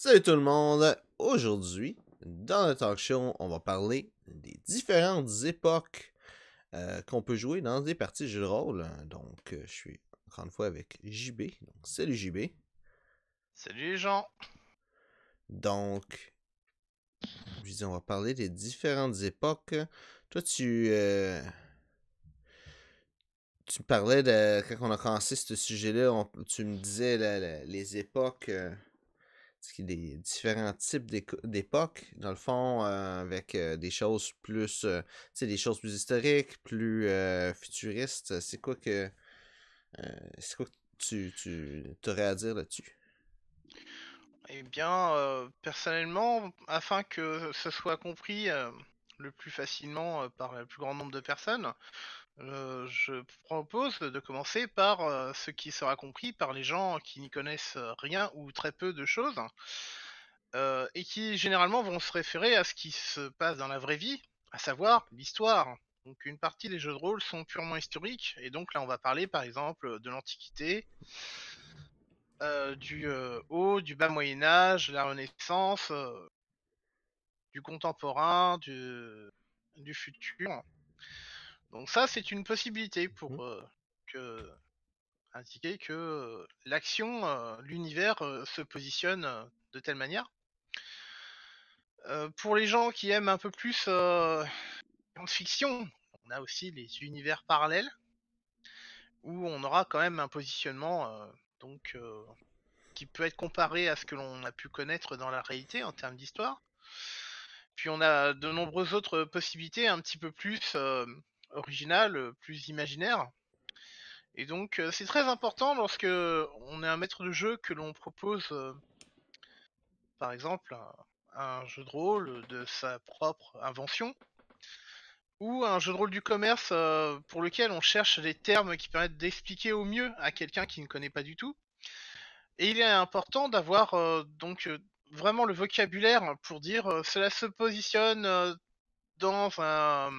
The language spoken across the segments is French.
Salut tout le monde! Aujourd'hui, dans le talk show, on va parler des différentes époques euh, qu'on peut jouer dans des parties de jeu de rôle. Donc, euh, je suis encore une fois avec JB. Donc, salut JB. Salut les gens! Donc, je on va parler des différentes époques. Toi, tu. Euh, tu parlais de. Quand on a commencé ce sujet-là, tu me disais les époques des différents types d'époques, dans le fond, euh, avec euh, des choses plus, euh, des choses plus historiques, plus futuristes. C'est quoi que, c'est que tu, tu aurais à dire là-dessus? Eh bien, personnellement, afin que ce soit compris le plus facilement par le plus grand nombre de personnes, euh, je propose de commencer par euh, ce qui sera compris par les gens qui n'y connaissent euh, rien ou très peu de choses, et qui généralement vont se référer à ce qui se passe dans la vraie vie, à savoir l'histoire. Donc une partie des jeux de rôle sont purement historiques, et donc là on va parler par exemple de l'Antiquité, du haut, du bas Moyen Âge, la Renaissance, du contemporain, du futur. Donc ça, c'est une possibilité pour mmh. euh, indiquer que euh, l'action, euh, l'univers se positionne de telle manière. pour les gens qui aiment un peu plus science fiction, on a aussi les univers parallèles où on aura quand même un positionnement donc qui peut être comparé à ce que l'on a pu connaître dans la réalité en termes d'histoire. Puis on a de nombreuses autres possibilités un petit peu plus original, euh, plus imaginaire. Et donc euh, c'est très important lorsque on est un maître de jeu que l'on propose, euh, par exemple, un, jeu de rôle de sa propre invention, ou un jeu de rôle du commerce pour lequel on cherche les termes qui permettent d'expliquer au mieux à quelqu'un qui ne connaît pas du tout. Et il est important d'avoir donc vraiment le vocabulaire pour dire cela se positionne dans un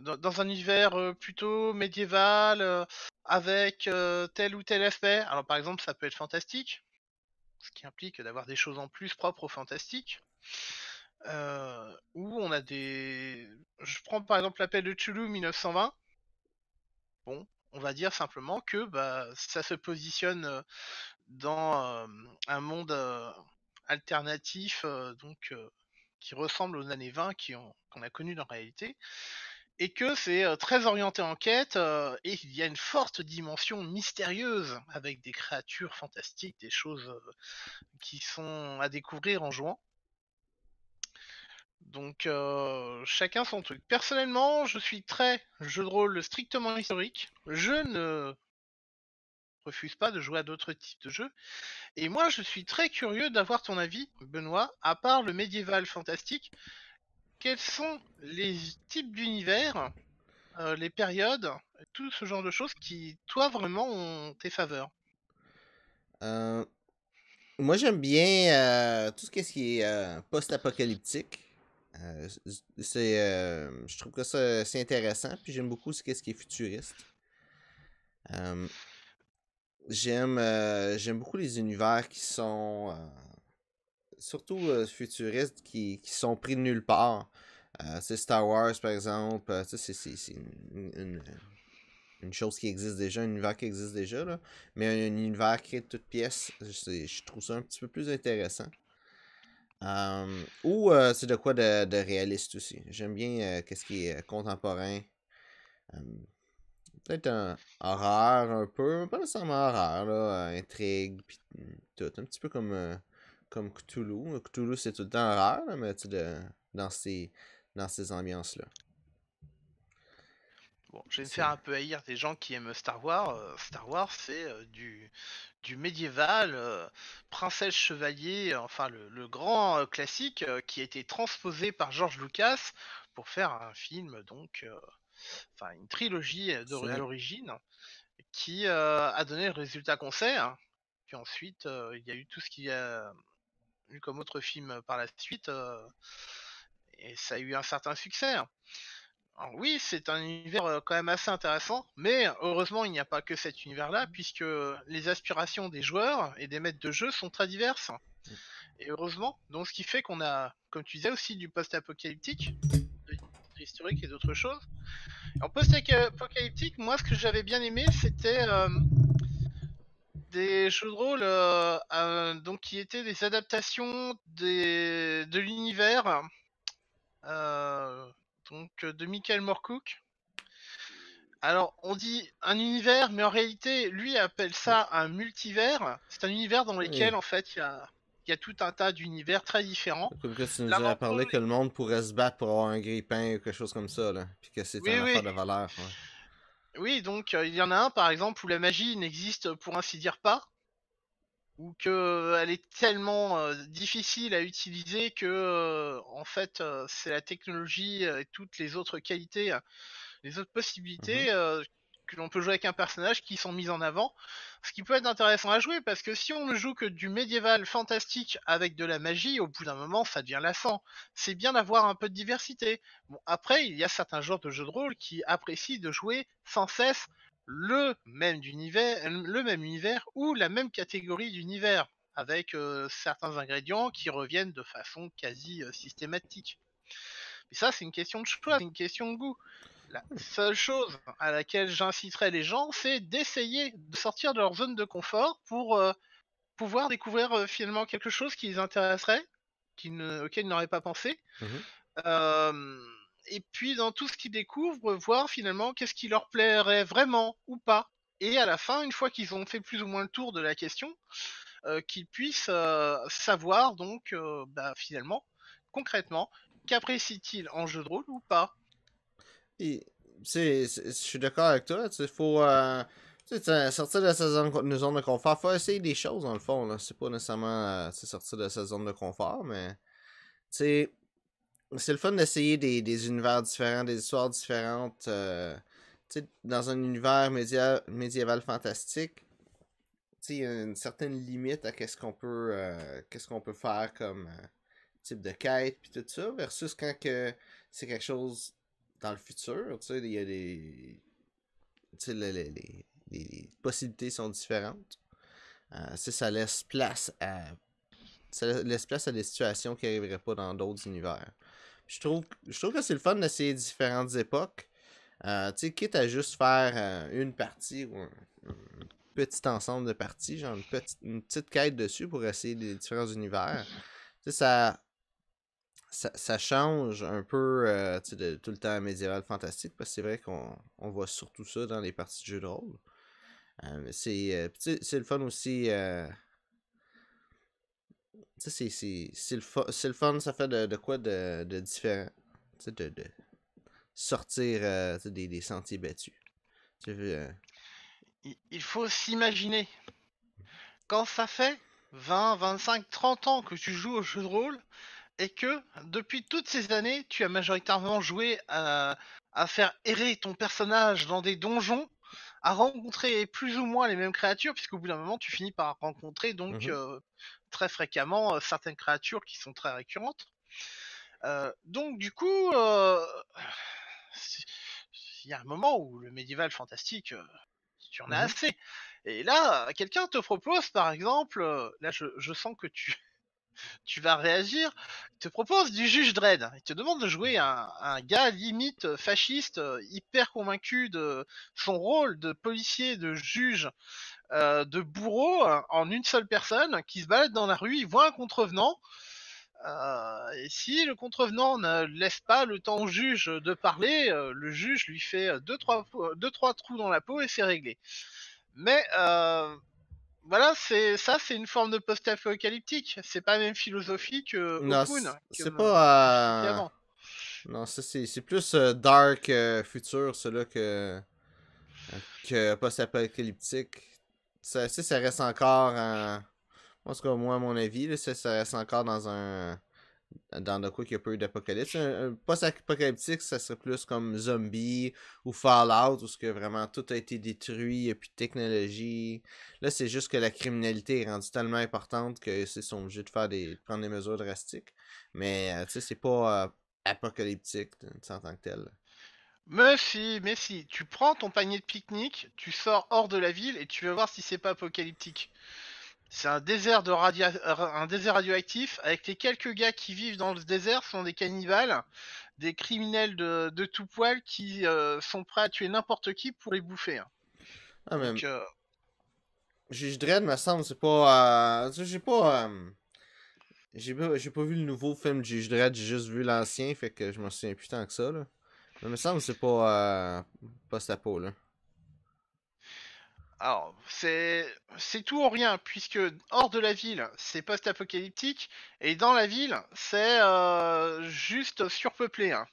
dans, un univers euh, plutôt médiéval, euh, avec euh, tel ou tel aspect. Alors par exemple, ça peut être fantastique, ce qui implique d'avoir des choses en plus propres au fantastique. Ou où on a des. Je prends par exemple l'appel de Chulu 1920. Bon, on va dire simplement que bah, ça se positionne dans un monde alternatif, donc qui ressemble aux années 20 qu'on a connu dans la réalité, et que c'est euh, très orienté en quête euh, et il y a une forte dimension mystérieuse, avec des créatures fantastiques, des choses euh, qui sont à découvrir en jouant. Donc chacun son truc. Personnellement, je suis très jeu de rôle strictement historique. Je ne refuse pas de jouer à d'autres types de jeux. Et moi, je suis très curieux d'avoir ton avis, Benoît, à part le médiéval fantastique quels sont les types d'univers, euh, les périodes, tout ce genre de choses qui, toi, vraiment, ont tes faveurs euh, Moi, j'aime bien euh, tout ce qui est post-apocalyptique. je trouve que c'est intéressant. Puis j'aime beaucoup ce qui est futuriste. J'aime, j'aime beaucoup les univers qui sont surtout euh, futuristes qui, qui, sont pris de nulle part. c'est euh, Star Wars, par exemple, euh, c'est, une, chose qui existe déjà, un univers qui existe déjà, là. mais un, univers créé de toutes pièces, je trouve ça un petit peu plus intéressant. ou c'est de quoi de, réaliste aussi. J'aime bien qu'est-ce qui est contemporain. peut-être un horreur un peu, pas nécessairement horreur, là, intrigue, puis tout. Un petit peu comme comme Cthulhu. Cthulhu, c'est tout le temps rare, mais dans ces, dans ces ambiances-là. Bon, je vais me faire un peu haïr des gens qui aiment Star Wars. Euh, Star Wars, c'est euh, du, du médiéval, euh, princesse chevalier, enfin le, grand classique qui a été transposé par George Lucas pour faire un film, donc, enfin une trilogie de, l'origine, qui a donné le résultat qu'on sait. Hein. Puis ensuite, il y a eu tout ce qui a comme autre film par la suite, euh, et ça a eu un certain succès. Alors oui, c'est un univers euh, quand même assez intéressant, mais heureusement il n'y a pas que cet univers-là, puisque les aspirations des joueurs et des maîtres de jeu sont très diverses. Mm. Et heureusement, donc ce qui fait qu'on a, comme tu disais aussi, du post-apocalyptique, de historique et d'autres choses. En post-apocalyptique, moi ce que j'avais bien aimé, c'était euh, des choses drôles euh, euh, donc qui étaient des adaptations des, de l'univers euh, donc de Michael Morcook. Alors, on dit un univers, mais en réalité, lui appelle ça un multivers. C'est un univers dans lequel, en fait, il y a, tout un tas d'univers très différents. Comme que tu nous as parlé que le monde pourrait se battre pour avoir un grippin ou quelque chose comme ça, là. Puis que c'est un de valeur. Oui, donc euh, il y en a un par exemple où la magie n'existe pour ainsi dire pas, ou que euh, elle est tellement euh, difficile à utiliser que en fait c'est la technologie et toutes les autres qualités, les autres possibilités mhm que l'on peut jouer avec un personnage qui sont mis en avant, ce qui peut être intéressant à jouer parce que si on ne joue que du médiéval fantastique avec de la magie, au bout d'un moment ça devient lassant. C'est bien d'avoir un peu de diversité. Bon après il y a certains genres de jeux de rôle qui apprécient de jouer sans cesse le même univers, le même univers ou la même catégorie d'univers avec euh, certains ingrédients qui reviennent de façon quasi euh, systématique. Mais ça c'est une question de choix, c'est une question de goût. La seule chose à laquelle j'inciterai les gens, c'est d'essayer de sortir de leur zone de confort pour euh, pouvoir découvrir euh, finalement quelque chose qui les intéresserait, qui auquel ils n'auraient pas pensé. Mhm. Euh, et puis dans tout ce qu'ils découvrent, voir finalement qu'est-ce qui leur plairait vraiment ou pas. Et à la fin, une fois qu'ils ont fait plus ou moins le tour de la question, qu'ils puissent savoir donc bah, finalement concrètement qu'apprécient-ils en jeu de rôle ou pas je suis d'accord avec toi. Il faut euh, sortir de sa zone, de zone de confort. faut essayer des choses, dans le fond. Là. C'est pas nécessairement euh, sortir de sa zone de confort, mais c'est le fun d'essayer des, univers différents, des histoires différentes. Euh, dans un univers médiéval fantastique, il y a une certaine limite à qu'est-ce qu'on peut, qu'est-ce qu'on peut faire comme type de quête, puis tout ça, versus quand que c'est quelque chose dans le futur, tu sais, il y a des. Tu les, les, possibilités sont différentes. Euh, ça laisse place à. Ça laisse place à des situations qui n'arriveraient pas dans d'autres univers. Je trouve, je trouve que c'est le fun d'essayer différentes époques. Euh, tu sais, quitte à juste faire euh, une partie ou un, petit ensemble de parties, genre une petite, petite quête dessus pour essayer les différents univers. Tu sais, ça ça, change un peu euh, de tout le temps médiéval fantastique, parce que c'est vrai qu'on on voit surtout ça dans les parties de jeux de rôle. mais euh, euh, c'est le fun aussi. C'est le, fun, le fun, ça fait de, quoi de, de différent. De, de, sortir des, sentiers battus. Veux, Il faut s'imaginer. Quand ça fait 20, 25, 30 ans que tu joues au jeu de rôle, et que depuis toutes ces années, tu as majoritairement joué à, faire errer ton personnage dans des donjons, à rencontrer plus ou moins les mêmes créatures, puisqu'au bout d'un moment, tu finis par rencontrer donc mhm. euh, très fréquemment euh, certaines créatures qui sont très récurrentes. Euh, donc du coup, il y a un moment où le médiéval fantastique, tu en as mhm. assez. Et là, quelqu'un te propose, par exemple, là, je sens que tu tu vas réagir. Il te propose du juge Dredd. Il te demande de jouer un, gars limite euh, fasciste, euh, hyper convaincu de son rôle de policier, de juge, euh, de bourreau en une seule personne qui se balade dans la rue. Il voit un contrevenant. et si le contrevenant ne laisse pas le temps au juge de parler, le juge lui fait 2-3 deux, trois, trous dans la peau et c'est réglé. Mais voilà, bah c'est ça, c'est une forme de post-apocalyptique. C'est pas la même philosophie que non, C'est pas. Euh, non, c'est plus euh, dark euh, futur, cela que que post-apocalyptique. Ça, ça, ça reste encore. En... En tout cas, moi, à mon avis, ça reste encore dans un dans de quoi qu'il y a peu d'apocalypse. pas apocalyptique ça serait plus comme zombie ou Fallout, où ce que vraiment tout a été détruit, et puis technologie. Là, c'est juste que la criminalité est rendue tellement importante que c'est son jeu de faire des prendre des mesures drastiques. Mais euh, tu sais, c'est pas euh, apocalyptique en tant que tel. Mais si, mais si, tu prends ton panier de pique-nique, tu sors hors de la ville et tu vas voir si c'est pas apocalyptique. C'est un désert de radio... un désert radioactif avec les quelques gars qui vivent dans le désert sont des cannibales, des criminels de, de tout poil qui euh, sont prêts à tuer n'importe qui pour les bouffer. Hein. Ah, même. Donc, euh... Dredd me semble c'est pas euh, euh, j'ai pas j'ai pas, vu le nouveau film de Juge Dredd, j'ai juste vu l'ancien fait que je m'en souviens plus tant que ça là. Mais me semble c'est pas pas sa peau là. Alors, c'est tout ou rien, puisque hors de la ville, c'est post-apocalyptique, et dans la ville, c'est euh, juste surpeuplé, hein,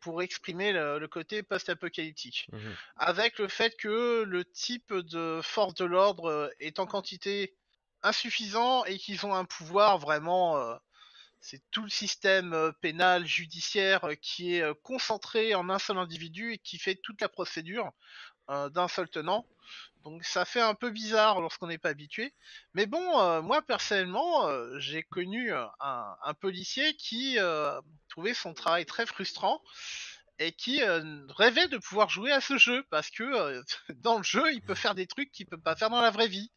pour exprimer le, côté post-apocalyptique. Mhm. Avec le fait que le type de force de l'ordre euh, est en quantité insuffisant et qu'ils ont un pouvoir vraiment... Euh, c'est tout le système pénal, judiciaire qui est concentré en un seul individu et qui fait toute la procédure d'un seul tenant. Donc ça fait un peu bizarre lorsqu'on n'est pas habitué. Mais bon, euh, moi personnellement, euh, j'ai connu euh, un, un, policier qui trouvait son travail très frustrant et qui rêvait de pouvoir jouer à ce jeu parce que dans le jeu, il peut faire des trucs qu'il peut pas faire dans la vraie vie.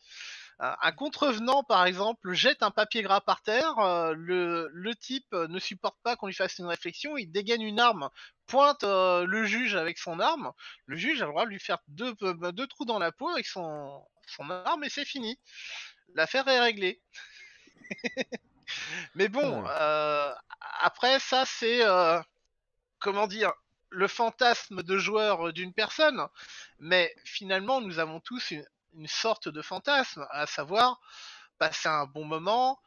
Euh, un contrevenant, par exemple, jette un papier gras par terre, euh, le, le, type euh, ne supporte pas qu'on lui fasse une réflexion, il dégaine une arme, pointe le juge avec son arme, le juge a le droit de lui faire bah, deux, trous dans la peau avec son, son arme et c'est fini. L'affaire est réglée. Mais bon, après ça, c'est... comment dire le fantasme de joueur d'une personne, mais finalement nous avons tous une, une sorte de fantasme, à savoir passer un bon moment,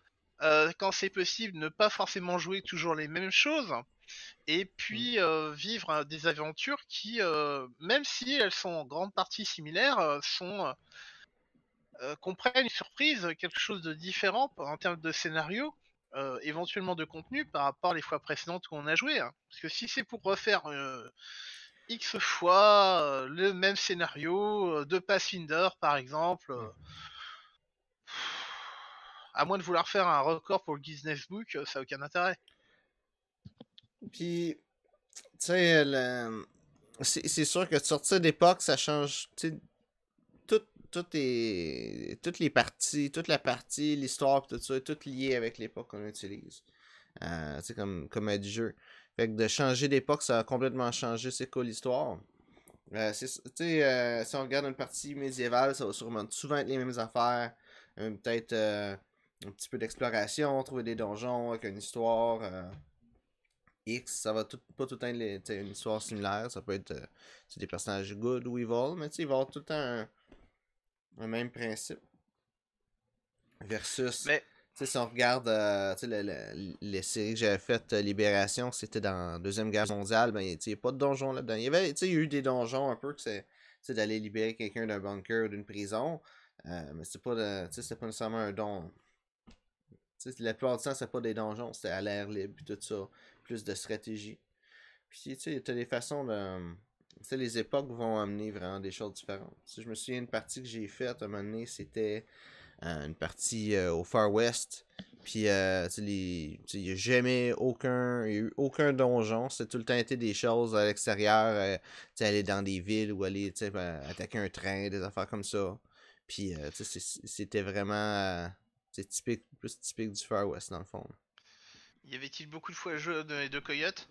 euh, quand c'est possible, ne pas forcément jouer toujours les mêmes choses, et puis mm. euh, vivre euh, des aventures qui, même si elles sont en grande partie similaires, sont comprennent une surprise, quelque chose de différent en termes de scénario, éventuellement de contenu par rapport les fois précédentes qu'on on a joué. Hein. Parce que si c'est pour refaire X fois euh, le même scénario euh, de Pathfinder, par exemple. Euh, à moins de vouloir faire un record pour le Guinness Book, ça n'a aucun intérêt. Puis, tu sais, le... c'est sûr que de sortir d'époque, ça change. Tout, toutes les parties, toute la partie, l'histoire, tout ça, est tout lié avec l'époque qu'on utilise. Euh, comme, comme du jeu. Fait que de changer d'époque, ça a complètement changé, c'est quoi l'histoire. Euh, tu sais, euh, si on regarde une partie médiévale, ça va sûrement souvent être les mêmes affaires. Euh, peut-être un petit peu d'exploration, trouver des donjons avec une histoire. X, ça va tout, pas tout le temps être une histoire similaire. Ça peut être des personnages good ou evil, mais il va avoir tout un, même principe. Versus sais, si on regarde euh, les séries que j'avais faites, euh, Libération, c'était dans la Deuxième Guerre mondiale, ben, il n'y a pas de donjon là-dedans. Il y avait, a eu des donjons un peu c'est d'aller libérer quelqu'un d'un bunker ou d'une prison. Euh, mais c'est pas pas nécessairement un don. la plupart du temps, c'est pas des donjons, c'était à l'air libre tout ça. Plus de stratégie. Puis tu sais, a des façons de. Tu sais, les époques vont amener vraiment des choses différentes. Si je me souviens une partie que j'ai faite à un moment donné, c'était une partie euh, au Far West. Puis, euh, il n'y a jamais aucun, y a eu aucun donjon. C'est tout le temps été des choses à l'extérieur. Euh, tu aller dans des villes ou aller ben, attaquer un train, des affaires comme ça. Puis, c'était vraiment. c'est typique, plus typique du Far West, dans le fond. Y avait-il beaucoup de fois jeu de, de coyotes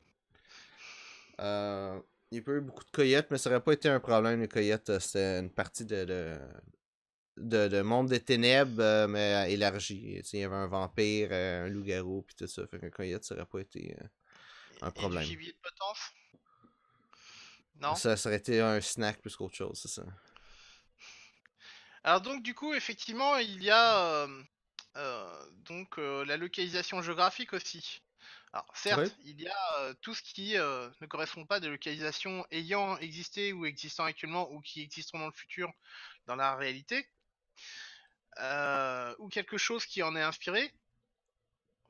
euh, Il y a eu beaucoup de coyotes, mais ça n'aurait pas été un problème. Les coyotes, c'était une partie de, de, monde des ténèbres, euh, mais euh, élargi. Il y avait un vampire, euh, un loup-garou, puis tout ça. Fait y coyote, ça aurait pas été un problème. de Non. Ça, aurait été un snack plus qu'autre chose, c'est ça. Alors donc du coup, effectivement, il y a donc la localisation géographique aussi. Alors certes, il y a tout ce qui ne correspond pas des localisations ayant existé ou existant actuellement ou qui existeront dans le futur dans la réalité. Euh, ou quelque chose qui en est inspiré.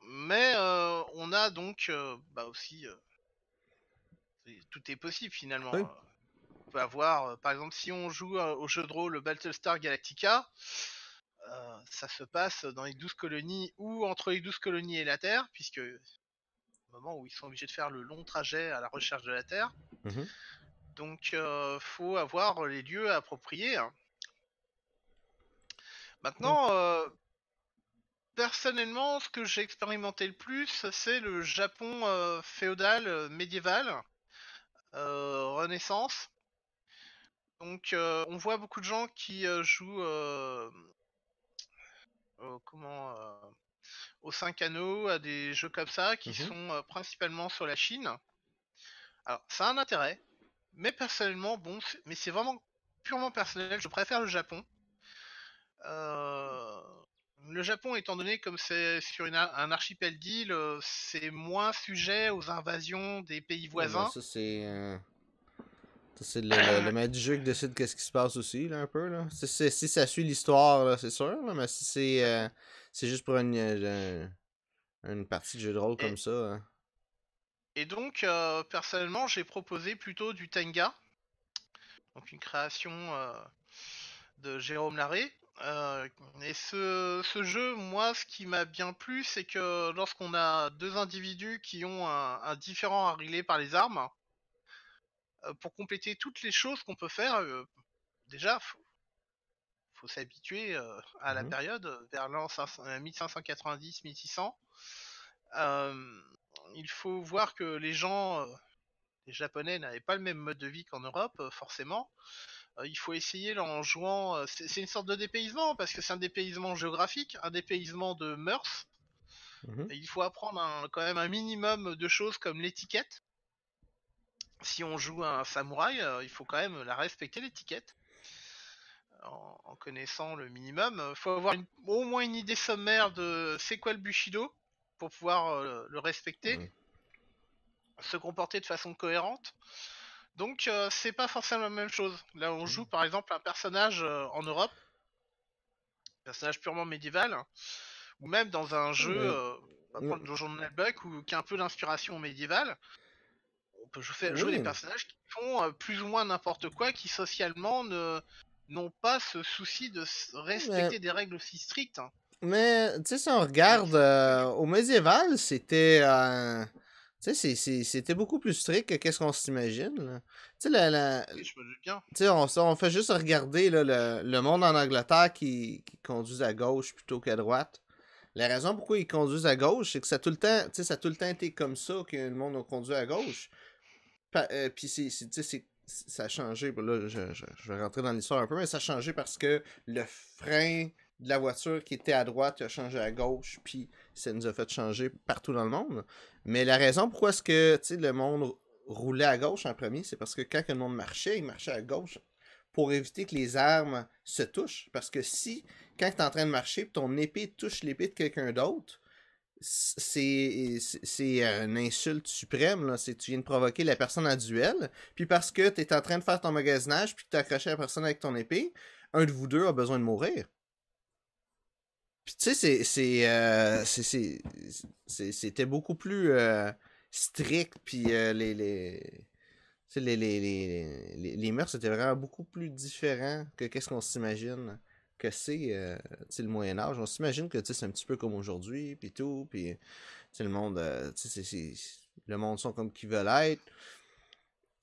Mais euh, on a donc euh, bah aussi tout est possible finalement. On peut avoir, par exemple, si on joue au jeu de rôle Battlestar Galactica, ça se passe dans les douze colonies ou entre les 12 colonies et la Terre, puisque au moment où ils sont obligés de faire le long trajet à la recherche de la Terre. Mhm. Donc, faut avoir les lieux appropriés. Hein. Maintenant, euh, personnellement, ce que j'ai expérimenté le plus, c'est le Japon euh, féodal, euh, médiéval, Renaissance. Donc, on voit beaucoup de gens qui jouent comment aux 5 anneaux, à des jeux comme ça, qui mhm. sont principalement sur la Chine. Alors, ça a un intérêt, mais personnellement, bon, mais c'est vraiment purement personnel, je préfère le Japon. Euh, le Japon, étant donné comme c'est sur un archipel d'îles, euh, c'est moins sujet aux invasions des pays ben, voisins. ça, c'est. Euh, le, match le, maître du jeu qui décide qu'est-ce qui se passe aussi, là, un peu. Là. si ça suit l'histoire, c'est sûr, là, mais si c'est juste pour une, partie de jeu de rôle comme ça. Hein. Et donc, personnellement, j'ai proposé plutôt du Tenga, donc une création de Jérôme Larré, euh, et ce, jeu, moi, ce qui m'a bien plu, c'est que lorsqu'on a deux individus qui ont un, différent à par les armes, euh, pour compléter toutes les choses qu'on peut faire, euh, déjà, faut, faut s'habituer à la mhm. période, vers l'an 1590-1600. il faut voir que les gens, les Japonais, n'avaient pas le même mode de vie qu'en Europe, forcément. Euh, il faut essayer en jouant. Euh, c'est une sorte de dépaysement parce que c'est un dépaysement géographique, un dépaysement de mœurs. Mhm. il faut apprendre quand même un minimum de choses comme l'étiquette. Si on joue un samouraï, euh, il faut quand même la respecter l'étiquette. En, connaissant le minimum, il faut avoir au moins une idée sommaire de c'est quoi le bushido pour pouvoir le respecter, mhm. se comporter de façon cohérente. Donc euh, c'est pas forcément la même chose. Là on mm. joue par exemple un personnage euh, en Europe, un personnage purement médiéval, ou même dans un jeu, euh, exemple, mm. le ou qui a un peu d'inspiration médiévale. On peut jouer, des personnages qui font euh, plus ou moins n'importe quoi, qui socialement ne n'ont pas ce souci de respecter des règles aussi strictes. Hein. Mais tu sais si on regarde au médiéval, c'était un tu sais, c'était beaucoup plus strict que qu'est-ce qu'on s'imagine. Tu sais, la, on, fait juste regarder le, monde en Angleterre qui, qui conduit à gauche plutôt qu'à droite. La raison pourquoi ils conduisent à gauche, c'est que ça a tout le temps, ça tout le temps été comme ça que le monde a conduit à gauche. Euh, puis ça a changé. Là, je, je vais rentrer dans l'histoire un peu, mais ça a changé parce que le frein de la voiture qui était à droite a changé à gauche, puis ça nous a fait changer partout dans le monde. Mais la raison pourquoi est-ce que le monde roulait à gauche en premier, c'est parce que quand le monde marchait, il marchait à gauche pour éviter que les armes se touchent. Parce que si, quand tu es en train de marcher, ton épée touche l'épée de quelqu'un d'autre, c'est une insulte suprême. Là. Tu viens de provoquer la personne à duel. Puis parce que tu es en train de faire ton magasinage, puis tu tu accroché la personne avec ton épée, un de vous deux a besoin de mourir. Puis tu sais, c'est, euh, c'était beaucoup plus euh, strict, puis euh, les, les, les, les, les, mœurs étaient vraiment beaucoup plus différent que qu'est-ce qu'on s'imagine que c'est le Moyen Âge. On s'imagine que c'est un petit peu comme aujourd'hui, puis tout, puis le monde, c'est, le monde sont comme qu'ils veulent être.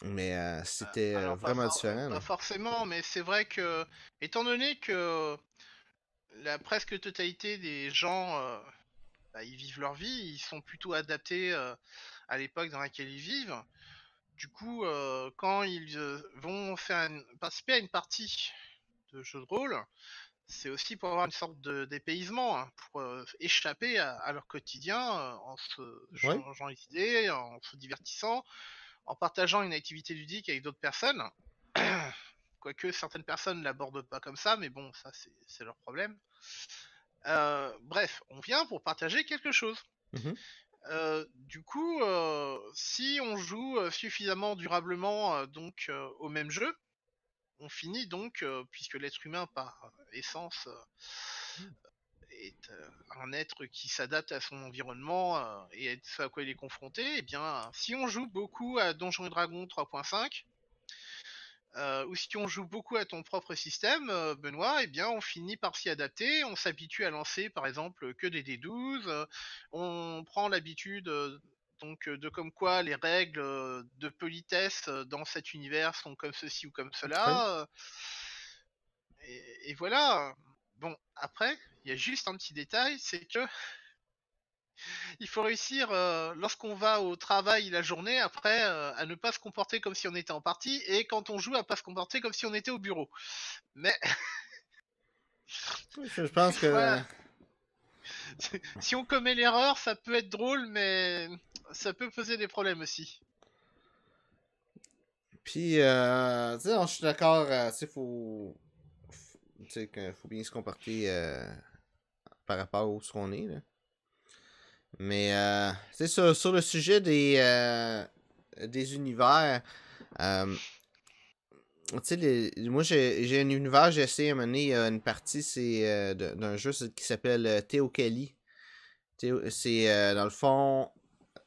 Mais c'était ah, vraiment différent. Pas forcément, mais c'est vrai que, étant donné que la presque totalité des gens, euh, bah, ils vivent leur vie, ils sont plutôt adaptés euh, à l'époque dans laquelle ils vivent. Du coup, euh, quand ils vont faire participer à une partie de jeu de rôle, c'est aussi pour avoir une sorte de dépaysement, hein, pour échapper à, leur quotidien en se changeant les idées, en se divertissant, en partageant une activité ludique avec d'autres personnes. Quoique certaines personnes l'abordent pas comme ça, mais bon, ça c'est leur problème. Euh, bref, on vient pour partager quelque chose. Mm-hmm. Euh, du coup, euh, si on joue suffisamment durablement donc au même jeu, on finit donc, puisque l'être humain par essence est un être qui s'adapte à son environnement et à ce à quoi il est confronté, et eh bien si on joue beaucoup à Donjons et Dragons 3.5, euh, ou si on joue beaucoup à ton propre système, euh, Benoît, eh bien on finit par s'y adapter, on s'habitue à lancer par exemple que des D12, euh, on prend l'habitude donc de comme quoi les règles de politesse dans cet univers sont comme ceci ou comme cela. Et, et, voilà. Bon, après, il y a juste un petit détail, c'est que il faut réussir, euh, lorsqu'on va au travail la journée, après, euh, à ne pas se comporter comme si on était en partie, et quand on joue, à pas se comporter comme si on était au bureau. Mais... je pense que... Si on commet l'erreur, ça peut être drôle, mais ça peut poser des problèmes aussi. Puis, euh, je suis d'accord, tu faut, bien se comporter par rapport à où ce qu'on est, mais euh, c'est sur, sur le sujet des, euh, des univers. Euh, sais, moi j'ai un univers, j'ai essayé à mener une partie c'est euh, d'un jeu qui s'appelle euh, Theocali. C'est dans le fond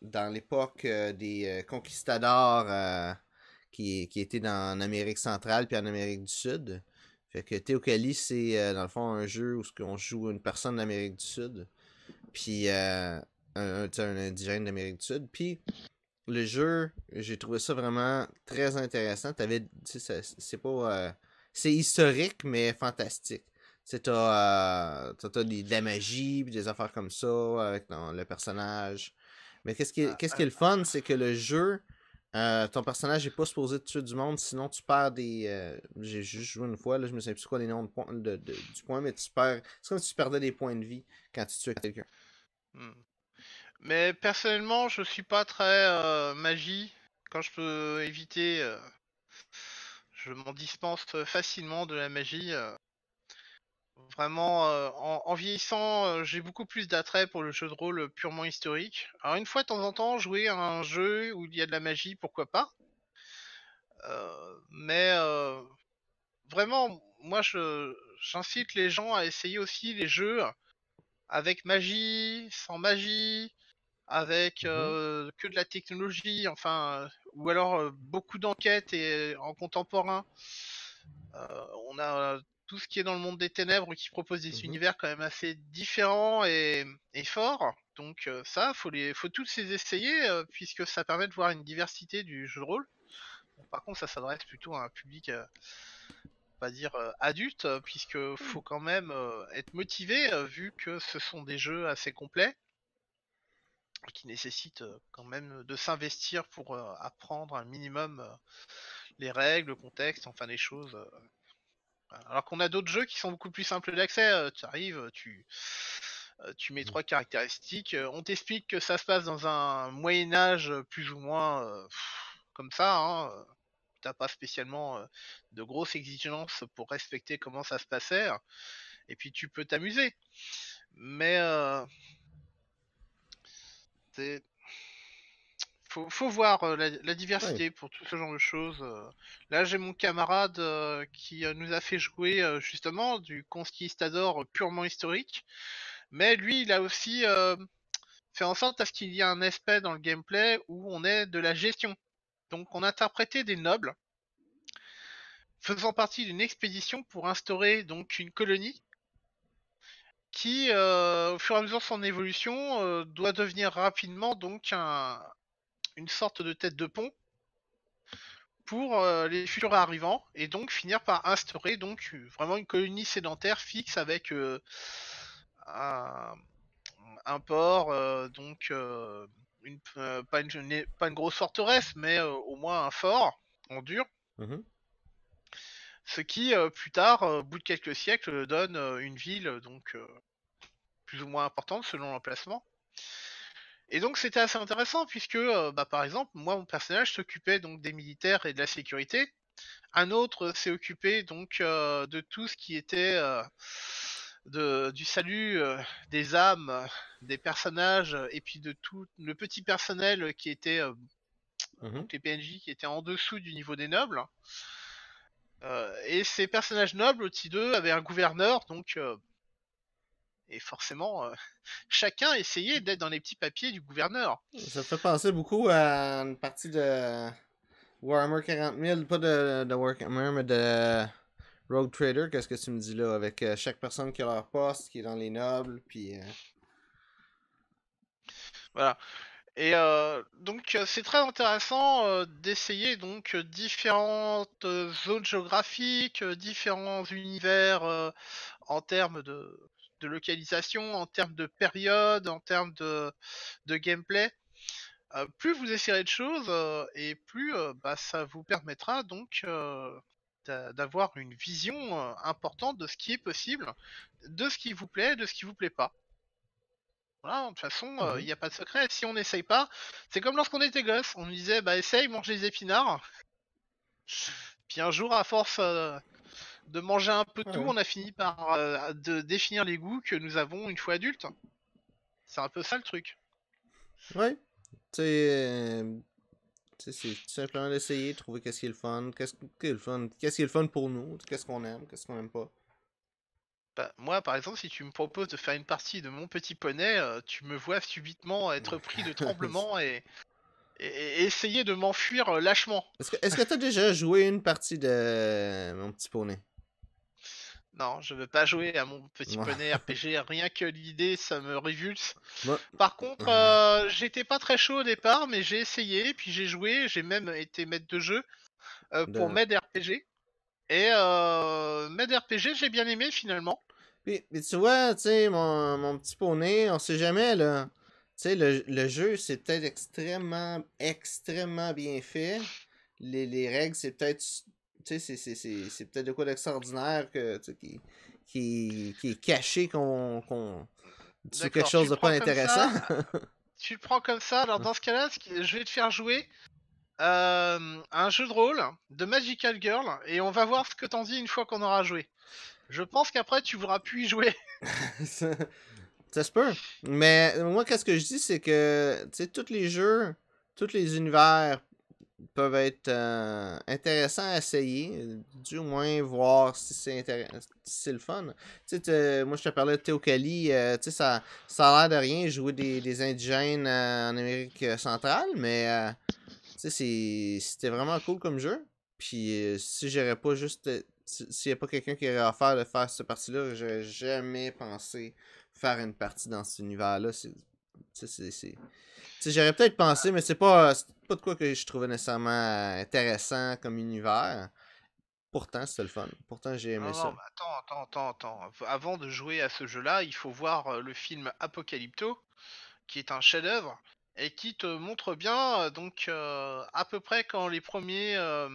dans l'époque des conquistadors qui, qui étaient dans, en Amérique centrale puis en Amérique du Sud. Fait que Kali c'est dans le fond un jeu où on joue une personne d'Amérique du Sud. Puis euh, un, indigène d'Amérique du Sud. Puis le jeu, j'ai trouvé ça vraiment très intéressant. T'avais, c'est pas, euh, c'est historique mais fantastique. Tu t'as, euh, de la magie, puis des affaires comme ça avec le personnage. Mais qu'est-ce qui, ah, qu'est-ce ah. qui est le fun, c'est que le jeu, euh, ton personnage est pas supposé tuer du monde, sinon tu perds des. Euh, j'ai juste joué une fois, là, je me souviens plus quoi les noms de du point, mais tu perds. C'est comme si tu perdais des points de vie quand tu tues quelqu'un. Hmm. Mais personnellement, je suis pas très euh, magie. Quand je peux éviter, euh, je m'en dispense facilement de la magie. Euh. Vraiment, en, en, vieillissant, j'ai beaucoup plus d'attrait pour le jeu de rôle purement historique. Alors une fois de temps en temps, jouer à un jeu où il y a de la magie, pourquoi pas. mais vraiment, moi, j'incite les gens à essayer aussi les jeux avec magie, sans magie, avec mmh euh, que de la technologie, enfin, euh, ou alors euh, beaucoup d'enquêtes et en contemporain. on a tout ce qui est dans le monde des ténèbres qui propose des mmh univers quand même assez différents et, forts. Donc ça, faut les, faut tous les essayer puisque ça permet de voir une diversité du jeu de rôle. par contre, ça s'adresse plutôt à un public, pas dire adulte, puisque faut mmh. quand même être motivé vu que ce sont des jeux assez complets qui nécessite euh, quand même de s'investir pour euh, apprendre un minimum euh, les règles, le contexte, enfin les choses. Alors qu'on a d'autres jeux qui sont beaucoup plus simples d'accès. tu arrives, tu, tu mets mmh. trois caractéristiques. On t'explique que ça se passe dans un Moyen Âge plus ou moins comme ça. Hein, t'as pas spécialement de grosses exigences pour respecter comment ça se passait. Et puis tu peux t'amuser. Mais faut, voir euh, la, diversité pour tout ce genre de choses. Euh. Là, j'ai mon camarade euh, qui nous a fait jouer justement du conquistador purement historique, mais lui, il a aussi fait en sorte à ce qu'il y ait un aspect dans le gameplay où on est de la gestion. Donc, on interprétait des nobles faisant partie d'une expédition pour instaurer donc une colonie qui, euh, au fur et à mesure de son évolution, euh, doit devenir rapidement donc une sorte de tête de pont pour euh, les futurs arrivants et donc finir par instaurer donc vraiment une colonie sédentaire fixe avec un, port donc une, pas, une, grosse forteresse mais au moins un fort en dur. Mm-hmm ce qui, euh, plus tard, euh, au bout de quelques siècles, euh, donne une ville donc plus ou moins importante selon l'emplacement. Et donc c'était assez intéressant puisque, bah, par exemple, moi mon personnage s'occupait donc des militaires et de la sécurité. Un autre s'est occupé donc de tout ce qui était du salut des âmes, des personnages et puis de tout le petit personnel qui était mmh les PNJ qui étaient en dessous du niveau des nobles. Euh, et ces personnages nobles, T2 avaient un gouverneur, donc euh, et forcément, euh, chacun essayait d'être dans les petits papiers du gouverneur. Ça fait penser beaucoup à une partie de Warhammer 40 pas de, Warhammer, mais de Road Trader, qu'est-ce que tu me dis là, avec chaque personne qui a leur poste, qui est dans les nobles, puis... Voilà. Et euh, donc euh, c'est très intéressant euh, d'essayer donc différentes zones géographiques, différents univers en termes de, localisation, en termes de période, en termes de, gameplay. plus vous essayerez de choses et plus bah, ça vous permettra donc d'avoir une vision importante de ce qui est possible, de ce qui vous plaît, de ce qui vous plaît pas. Voilà, hein, de toute façon, il euh, n'y mmh a pas de secret. Si on n'essaye pas, c'est comme lorsqu'on était gosse, on nous disait bah essaye, mange les épinards. Puis un jour, à force euh, de manger un peu tout, on a fini par euh, de définir les goûts que nous avons une fois adultes. C'est un peu ça le truc. Ouais. C'est simplement d'essayer, trouver qu'est-ce qui est le fun, qu'est-ce qui est le fun, le fun pour nous, qu'est-ce qu'on aime, qu'est-ce qu'on aime pas. Bah, moi, par exemple, si tu me proposes de faire une partie de mon petit poney, euh, tu me vois subitement être pris de tremblement et, essayer de m'enfuir euh, lâchement. Est-ce que tu as déjà joué une partie de euh, mon petit poney non, je veux pas jouer à mon petit poney RPG, rien que l'idée, ça me révulse. Par contre, j'étais pas très chaud au départ, mais j'ai essayé, puis j'ai joué, j'ai même été maître de jeu pour de... RPG. Et euh, RPG, j'ai bien aimé finalement. Mais, tu vois, tu sais, mon, petit poney, on sait jamais là. Tu sais, le, jeu, c'est peut-être extrêmement, extrêmement bien fait. Les, règles, c'est peut-être. Tu sais, c'est peut-être de quoi d'extraordinaire que, qui, qui, est caché qu'on. qu'on c'est quelque chose de pas intéressant. tu le prends comme ça, alors dans ce cas-là, je vais te faire jouer euh, un jeu de rôle de Magical Girl et on va voir ce que t'en dis une fois qu'on aura joué. Je pense qu'après tu voudras plus y jouer. ça, se peut. Mais moi, qu'est-ce que je dis, c'est que tous les jeux, tous les univers peuvent être euh, intéressants à essayer, du moins voir si c'est si le fun. moi je te parlais de Théocali, euh, ça, a l'air de rien jouer des, indigènes en Amérique centrale, mais c'était vraiment cool comme jeu. Puis euh, si j'aurais pas juste. Euh, s'il pas quelqu'un qui aurait offert de faire cette partie-là, j'aurais jamais pensé faire une partie dans cet univers-là. J'aurais peut-être pensé, mais c'est pas, pas de quoi que je trouvais nécessairement intéressant comme univers. Pourtant, c'était le fun. Pourtant, j'ai aimé ça. attends, attends, attends, attends. Avant de jouer à ce jeu-là, il faut voir euh, le film Apocalypto, qui est un chef-d'œuvre et qui te montre bien euh, donc euh, à peu près quand les premiers euh,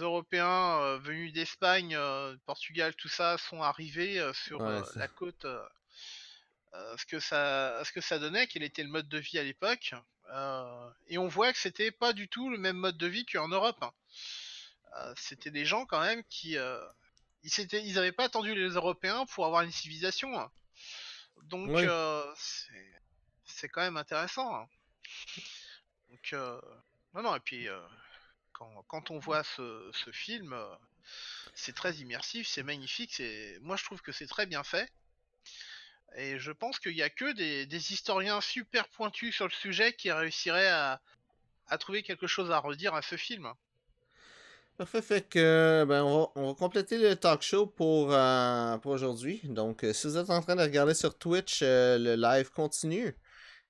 Européens venus d'Espagne, Portugal, tout ça sont arrivés sur la côte. ce que ça, ce que ça donnait, quel était le mode de vie à l'époque. et on voit que c'était pas du tout le même mode de vie qu'en Europe. Hein. c'était des gens quand même qui, euh, ils, ils avaient pas attendu les Européens pour avoir une civilisation. Hein. Donc, c'est c'est quand même intéressant. Hein. Donc, euh, non, non, et puis euh, quand, on voit ce, film, euh, c'est très immersif, c'est magnifique, c'est, moi je trouve que c'est très bien fait. Et je pense qu'il n'y a que des, historiens super pointus sur le sujet qui réussiraient à, à trouver quelque chose à redire à ce film. Parfait, fait que ben, on, va, compléter le talk show pour, euh, aujourd'hui. Donc, si vous êtes en train de regarder sur Twitch, le live continue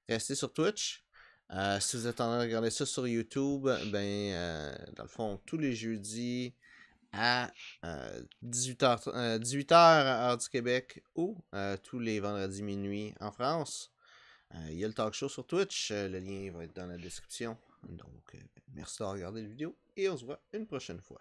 restez sur Twitch. Euh, si vous êtes en train de regarder ça sur YouTube, ben, euh, dans le fond, tous les jeudis à 18h, euh, 18h heure du Québec ou tous les vendredis minuit en France, il y a le talk show sur Twitch. le lien va être dans la description. Donc, merci d'avoir regardé la vidéo et on se voit une prochaine fois.